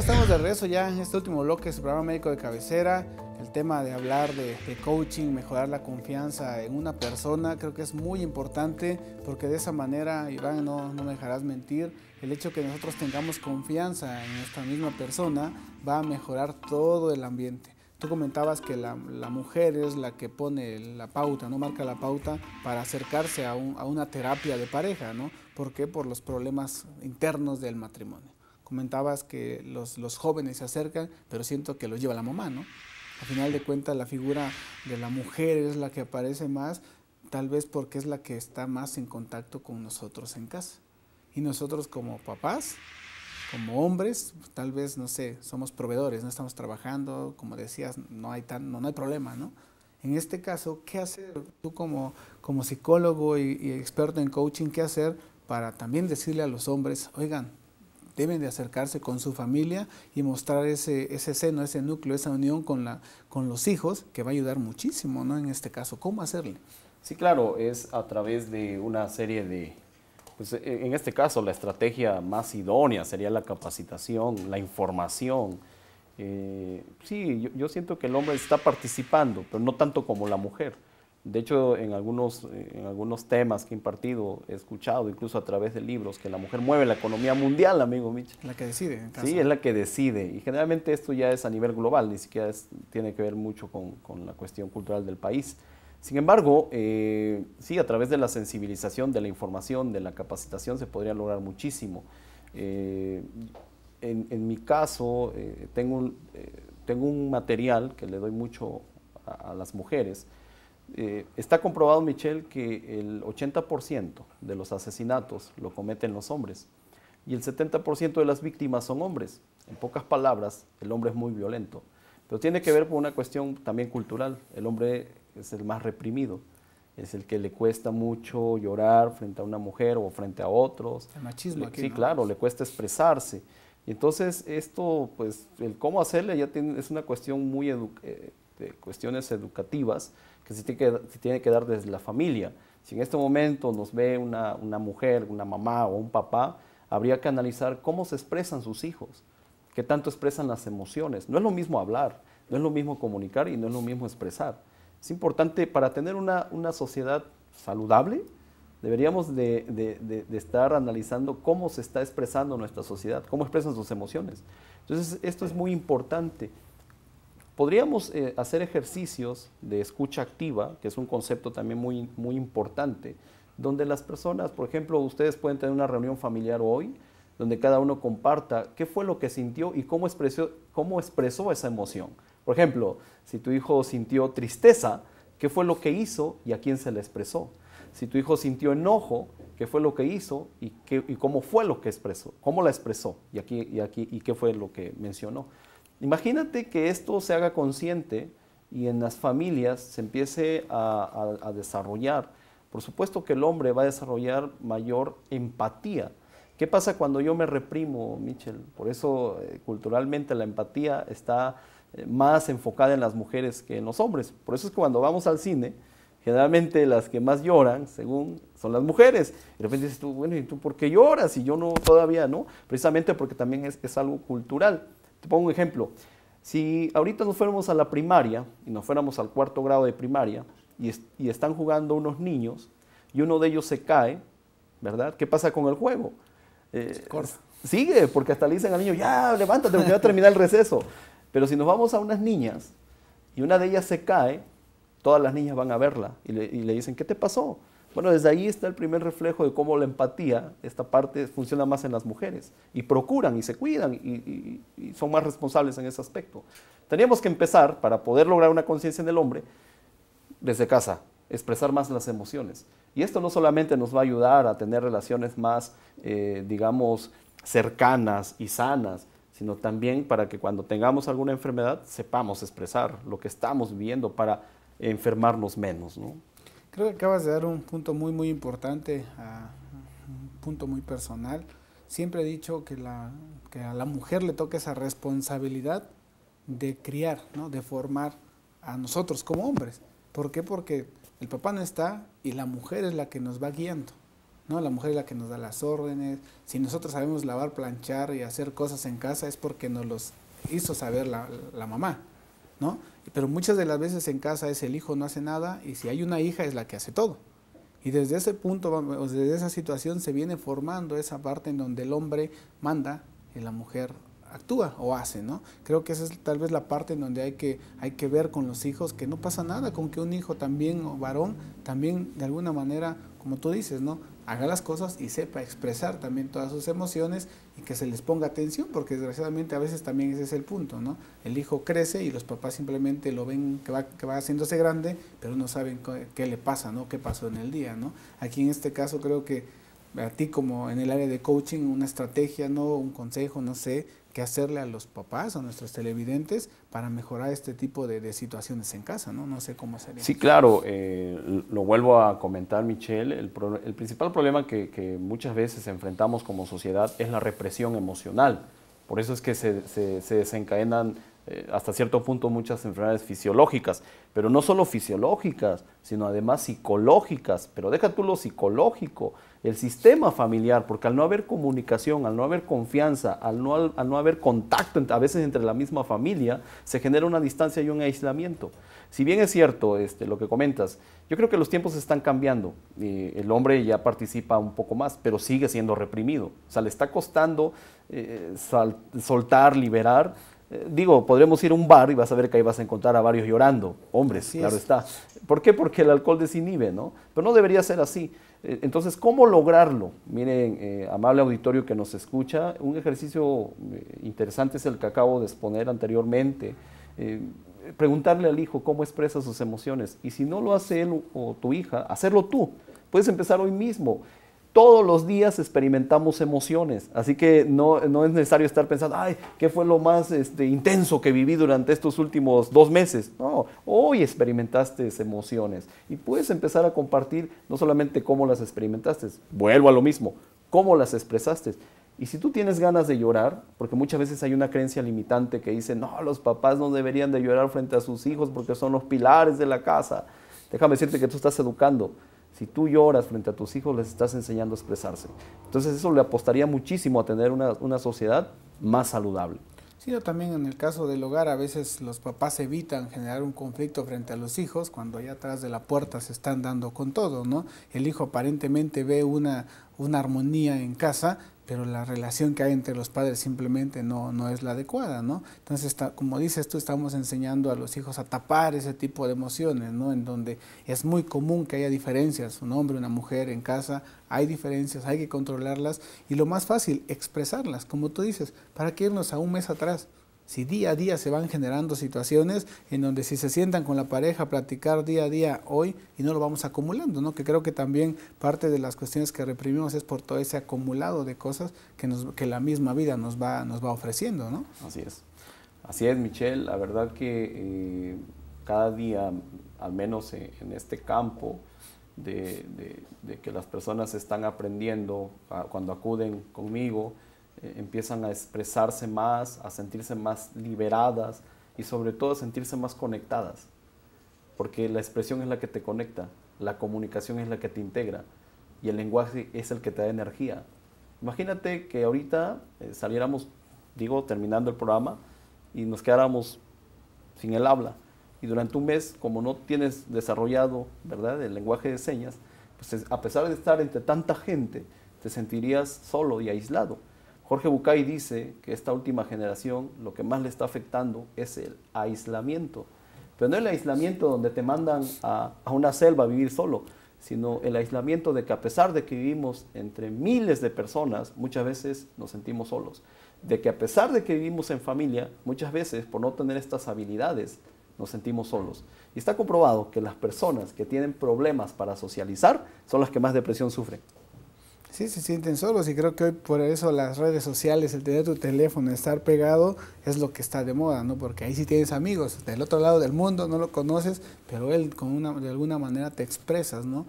estamos de regreso ya en este último bloque de su programa médico de cabecera. El tema de hablar de, coaching, mejorar la confianza en una persona, creo que es muy importante porque de esa manera, Iván, no, no me dejarás mentir, el hecho que nosotros tengamos confianza en esta misma persona va a mejorar todo el ambiente. Tú comentabas que la, mujer es la que pone la pauta, ¿no? Marca la pauta para acercarse a, a una terapia de pareja, ¿no? ¿Por qué? Por los problemas internos del matrimonio. Comentabas que los, los jóvenes se acercan, pero siento que los lleva la mamá, ¿no? Al final de cuentas, la figura de la mujer es la que aparece más, tal vez porque es la que está más en contacto con nosotros en casa. Y nosotros como papás, como hombres, tal vez, no sé, somos proveedores, no estamos trabajando, como decías, no hay, tan, no, hay problema, ¿no? En este caso, ¿qué hacer tú como, como psicólogo y experto en coaching? ¿Qué hacer para también decirle a los hombres, oigan, deben de acercarse con su familia y mostrar ese, seno, ese núcleo, esa unión con, la, con los hijos, que va a ayudar muchísimo, ¿no? En este caso, ¿cómo hacerle? Sí, claro, es a través de una serie de, pues e, en este caso la estrategia más idónea sería la capacitación, la información. Eh, sí, yo, yo siento que el hombre está participando, pero no tanto como la mujer. De hecho, en algunos, en algunos temas que he impartido, he escuchado incluso a través de libros que la mujer mueve la economía mundial, amigo Mitch. La que decide. Sí, es la que decide. Y generalmente esto ya es a nivel global, ni siquiera tiene que ver mucho con, la cuestión cultural del país. Sin embargo, eh, sí, a través de la sensibilización, de la información, de la capacitación, se podría lograr muchísimo. Eh, en, mi caso, eh, tengo, un, material que le doy mucho a las mujeres, eh, está comprobado, Michelle, que el 80% de los asesinatos lo cometen los hombres y el 70% de las víctimas son hombres. En pocas palabras, el hombre es muy violento. Pero tiene que ver con una cuestión también cultural. El hombre es el más reprimido, es el que le cuesta mucho llorar frente a una mujer o frente a otros. El machismo. aquí, sí, claro, le cuesta expresarse. Y entonces esto, pues el cómo hacerle ya es una cuestión muy eh, de cuestiones educativas que se, tiene que dar desde la familia. Si en este momento nos ve una, mujer, una mamá o un papá, habría que analizar cómo se expresan sus hijos, qué tanto expresan las emociones. No es lo mismo hablar, no es lo mismo comunicar y no es lo mismo expresar. Es importante para tener una sociedad saludable, Deberíamos de, estar analizando cómo se está expresando nuestra sociedad, cómo expresan sus emociones. Entonces, esto es muy importante. Podríamos eh, hacer ejercicios de escucha activa, que es un concepto también muy, importante, donde las personas, por ejemplo, ustedes pueden tener una reunión familiar hoy, donde cada uno comparta qué fue lo que sintió y cómo expresó, cómo expresó esa emoción. Por ejemplo, si tu hijo sintió tristeza, ¿qué fue lo que hizo y a quién se le expresó? si tu hijo sintió enojo, qué fue lo que hizo y, cómo fue lo que expresó, cómo la expresó y, aquí, y, aquí, y qué fue lo que mencionó. Imagínate que esto se haga consciente y en las familias se empiece a, desarrollar. Por supuesto que el hombre va a desarrollar mayor empatía. ¿Qué pasa cuando yo me reprimo, Michel? Por eso eh, culturalmente la empatía está eh, más enfocada en las mujeres que en los hombres. Por eso es que cuando vamos al cine, Generalmente las que más lloran, según, son las mujeres. Y de repente dices tú, bueno, ¿y tú por qué lloras? Y yo no, todavía no. Precisamente porque también es, algo cultural. Te pongo un ejemplo. Si ahorita nos fuéramos a la primaria y nos fuéramos al cuarto grado de primaria y, están jugando unos niños y uno de ellos se cae, ¿verdad? ¿Qué pasa con el juego? Eh, sigue, porque hasta le dicen al niño, ya, levántate, porque va a terminar el receso. Pero si nos vamos a unas niñas y una de ellas se cae, Todas las niñas van a verla y le, dicen, ¿qué te pasó? Bueno, desde ahí está el primer reflejo de cómo la empatía, esta parte, funciona más en las mujeres. Y procuran y se cuidan y, son más responsables en ese aspecto. Teníamos que empezar, para poder lograr una conciencia en el hombre, desde casa, expresar más las emociones. Y esto no solamente nos va a ayudar a tener relaciones más, eh, digamos, cercanas y sanas, sino también para que cuando tengamos alguna enfermedad sepamos expresar lo que estamos viendo para enfermarnos menos. ¿no? Creo que acabas de dar un punto muy, muy importante, un punto muy personal. Siempre he dicho que, la, que a la mujer le toca esa responsabilidad de criar, ¿no? de formar a nosotros como hombres. ¿Por qué? Porque el papá no está y la mujer es la que nos va guiando. ¿no? La mujer es la que nos da las órdenes. Si nosotros sabemos lavar, planchar y hacer cosas en casa es porque nos los hizo saber la, la mamá. ¿no? Pero muchas de las veces en casa es el hijo no hace nada y si hay una hija es la que hace todo. Y desde ese punto, desde esa situación se viene formando esa parte en donde el hombre manda y la mujer actúa o hace, ¿no? Creo que esa es tal vez la parte en donde hay que, hay que ver con los hijos que no pasa nada con que un hijo también o varón también de alguna manera, como tú dices, ¿no? haga las cosas y sepa expresar también todas sus emociones y que se les ponga atención, porque desgraciadamente a veces también ese es el punto, ¿no? El hijo crece y los papás simplemente lo ven que va, haciéndose grande, pero no saben qué le pasa, ¿no? ¿Qué pasó en el día, ¿no? Aquí en este caso creo que a ti como en el área de coaching, una estrategia, ¿no? Un consejo, no sé, ¿Qué hacerle a los papás, a nuestros televidentes, para mejorar este tipo de, situaciones en casa, ¿no? No sé cómo sería. Sí, claro, eh, lo vuelvo a comentar, Michelle, el, principal problema que, muchas veces enfrentamos como sociedad es la represión emocional. Por eso es que se, se, se desencadenan eh, hasta cierto punto muchas enfermedades fisiológicas, pero no solo fisiológicas, sino además psicológicas, pero deja tú lo psicológico el sistema familiar, porque al no haber comunicación, al no haber confianza, al no, al, no haber contacto a veces entre la misma familia, se genera una distancia y un aislamiento. Si bien es cierto este, lo que comentas, yo creo que los tiempos están cambiando. Eh, el hombre ya participa un poco más, pero sigue siendo reprimido. O sea, le está costando eh, soltar, liberar eh, digo, podremos ir a un bar y vas a ver que ahí vas a encontrar a varios llorando, hombres, claro está. ¿Por qué? Porque el alcohol desinhibe, ¿no? Pero no debería ser así. Eh, entonces, ¿cómo lograrlo? Miren, eh, amable auditorio que nos escucha, un ejercicio interesante es el que acabo de exponer anteriormente. preguntarle al hijo cómo expresa sus emociones y si no lo hace él o tu hija, hacerlo tú. Puedes empezar hoy mismo todos los días experimentamos emociones, así que no, es necesario estar pensando, ay, ¿qué fue lo más este, intenso que viví durante estos últimos dos meses? No, hoy experimentaste emociones y puedes empezar a compartir no solamente cómo las experimentaste, vuelvo a lo mismo, cómo las expresaste. Y si tú tienes ganas de llorar, porque muchas veces hay una creencia limitante que dice, no, los papás no deberían de llorar frente a sus hijos porque son los pilares de la casa. Déjame decirte que tú estás educando si tú lloras frente a tus hijos, les estás enseñando a expresarse. Entonces eso le apostaría muchísimo a tener una, sociedad más saludable. Sí, también en el caso del hogar, a veces los papás evitan generar un conflicto frente a los hijos cuando allá atrás de la puerta se están dando con todo, ¿no? El hijo aparentemente ve una, una armonía en casa, pero la relación que hay entre los padres simplemente no, es la adecuada, ¿no? Entonces, está, como dices tú, estamos enseñando a los hijos a tapar ese tipo de emociones, ¿no? En donde es muy común que haya diferencias, un hombre, una mujer en casa, hay diferencias, hay que controlarlas y lo más fácil, expresarlas, como tú dices, ¿para que irnos a un mes atrás? si día a día se van generando situaciones en donde si se sientan con la pareja a platicar día a día hoy y no lo vamos acumulando, ¿no? Que creo que también parte de las cuestiones que reprimimos es por todo ese acumulado de cosas que, que la misma vida nos va, nos va ofreciendo, ¿no? Así es. Así es, Michelle. La verdad que eh, cada día, al menos en, este campo, de, que las personas están aprendiendo ah, cuando acuden conmigo, eh, empiezan a expresarse más, a sentirse más liberadas y sobre todo a sentirse más conectadas, porque la expresión es la que te conecta, la comunicación es la que te integra y el lenguaje es el que te da energía. Imagínate que ahorita eh, saliéramos, digo, terminando el programa y nos quedáramos sin el habla y durante un mes, como no tienes desarrollado, ¿verdad?, el lenguaje de señas, pues a pesar de estar entre tanta gente, te sentirías solo y aislado. Jorge Bucay dice que esta última generación lo que más le está afectando es el aislamiento. Pero no el aislamiento donde te mandan a, a una selva a vivir solo, sino el aislamiento de que a pesar de que vivimos entre miles de personas, muchas veces nos sentimos solos. De que a pesar de que vivimos en familia, muchas veces por no tener estas habilidades, nos sentimos solos. Y está comprobado que las personas que tienen problemas para socializar son las que más depresión sufren. Sí, se sienten solos y creo que hoy por eso las redes sociales, el tener tu teléfono, estar pegado, es lo que está de moda, ¿no? Porque ahí sí tienes amigos del otro lado del mundo, no lo conoces, pero él con una, de alguna manera te expresas, ¿no?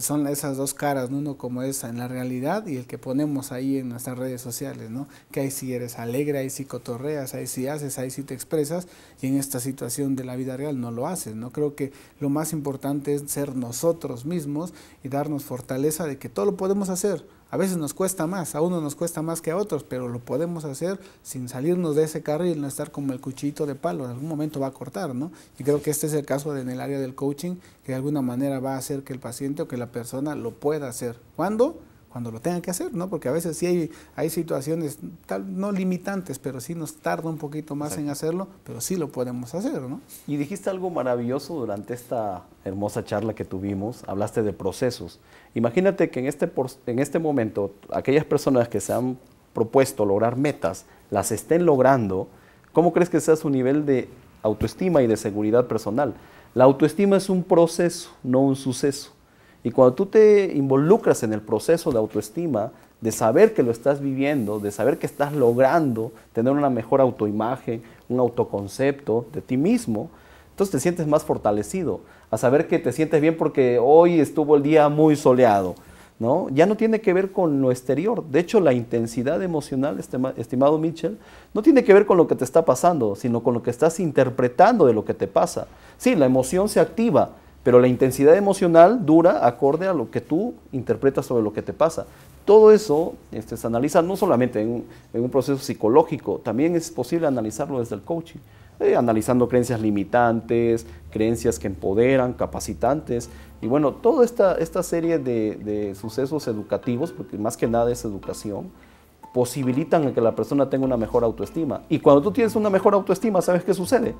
son esas dos caras, uno como esa en la realidad y el que ponemos ahí en nuestras redes sociales, ¿no? Que ahí si eres alegre, ahí si cotorreas, ahí si haces, ahí si te expresas y en esta situación de la vida real no lo haces, ¿no? Creo que lo más importante es ser nosotros mismos y darnos fortaleza de que todo lo podemos hacer, a veces nos cuesta más, a unos nos cuesta más que a otros, pero lo podemos hacer sin salirnos de ese carril, no estar como el cuchillito de palo, en algún momento va a cortar, ¿no? Y creo que este es el caso en el área del coaching, que de alguna manera va a hacer que el paciente o que la persona lo pueda hacer. ¿Cuándo? cuando lo tengan que hacer, ¿no? Porque a veces sí hay, hay situaciones, tal, no limitantes, pero sí nos tarda un poquito más en hacerlo, pero sí lo podemos hacer, ¿no? Y dijiste algo maravilloso durante esta hermosa charla que tuvimos, hablaste de procesos. Imagínate que en este, en este momento aquellas personas que se han propuesto lograr metas, las estén logrando, ¿cómo crees que sea su nivel de autoestima y de seguridad personal? La autoestima es un proceso, no un suceso. Y cuando tú te involucras en el proceso de autoestima, de saber que lo estás viviendo, de saber que estás logrando tener una mejor autoimagen, un autoconcepto de ti mismo, entonces te sientes más fortalecido, a saber que te sientes bien porque hoy estuvo el día muy soleado, ¿no? Ya no tiene que ver con lo exterior, de hecho la intensidad emocional, estimado Mitchell, no tiene que ver con lo que te está pasando, sino con lo que estás interpretando de lo que te pasa. Sí, la emoción se activa, pero la intensidad emocional dura acorde a lo que tú interpretas sobre lo que te pasa. Todo eso este, se analiza no solamente en un, proceso psicológico, también es posible analizarlo desde el coaching, eh, analizando creencias limitantes, creencias que empoderan, capacitantes. Y bueno, toda esta, serie de, de sucesos educativos, porque más que nada es educación, posibilitan que la persona tenga una mejor autoestima. Y cuando tú tienes una mejor autoestima, ¿sabes qué sucede?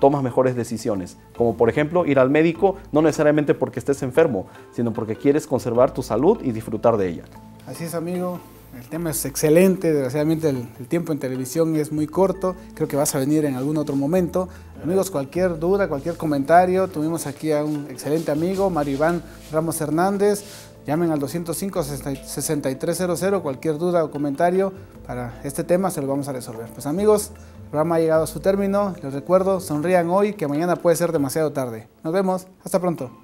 tomas mejores decisiones, como por ejemplo ir al médico no necesariamente porque estés enfermo, sino porque quieres conservar tu salud y disfrutar de ella. Así es amigo, el tema es excelente, desgraciadamente el, tiempo en televisión es muy corto, creo que vas a venir en algún otro momento. Amigos, cualquier duda, cualquier comentario, tuvimos aquí a un excelente amigo, Mario Iván Ramos Hernández, Llamen al 205-6300 cualquier duda o comentario para este tema, se lo vamos a resolver. Pues amigos, el programa ha llegado a su término. Les recuerdo, sonrían hoy, que mañana puede ser demasiado tarde. Nos vemos, hasta pronto.